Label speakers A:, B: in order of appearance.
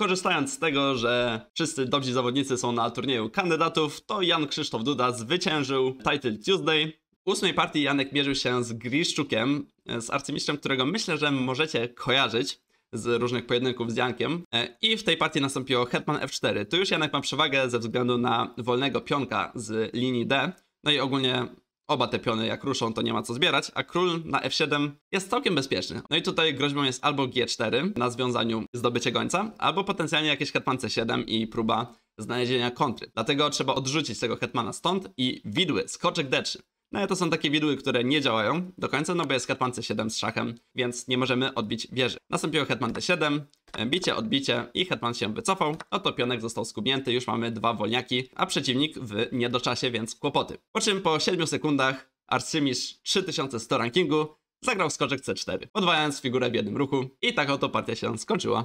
A: Korzystając z tego, że wszyscy dobrzy zawodnicy są na turnieju kandydatów, to Jan Krzysztof Duda zwyciężył Title Tuesday. W ósmej partii Janek mierzył się z Griszczukiem, e, z arcymistrzem, którego myślę, że możecie kojarzyć z różnych pojedynków z Jankiem. E, I w tej partii nastąpiło Hetman F4. Tu już Janek ma przewagę ze względu na wolnego pionka z linii D. No i ogólnie Oba te piony jak ruszą, to nie ma co zbierać, a król na f7 jest całkiem bezpieczny. No i tutaj groźbą jest albo g4 na związaniu zdobycie gońca, albo potencjalnie jakieś hetman c7 i próba znalezienia kontry. Dlatego trzeba odrzucić tego hetmana stąd i widły, skoczek d3. No to są takie widły, które nie działają do końca, no bo jest hetman c7 z szachem, więc nie możemy odbić wieży. Nastąpiło hetman d7, bicie, odbicie i hetman się wycofał. Oto pionek został skubnięty, już mamy dwa wolniaki, a przeciwnik w niedoczasie, więc kłopoty. Po czym po 7 sekundach arcymistrz 3100 rankingu zagrał skoczek c4, podwajając figurę w jednym ruchu i tak oto partia się skończyła.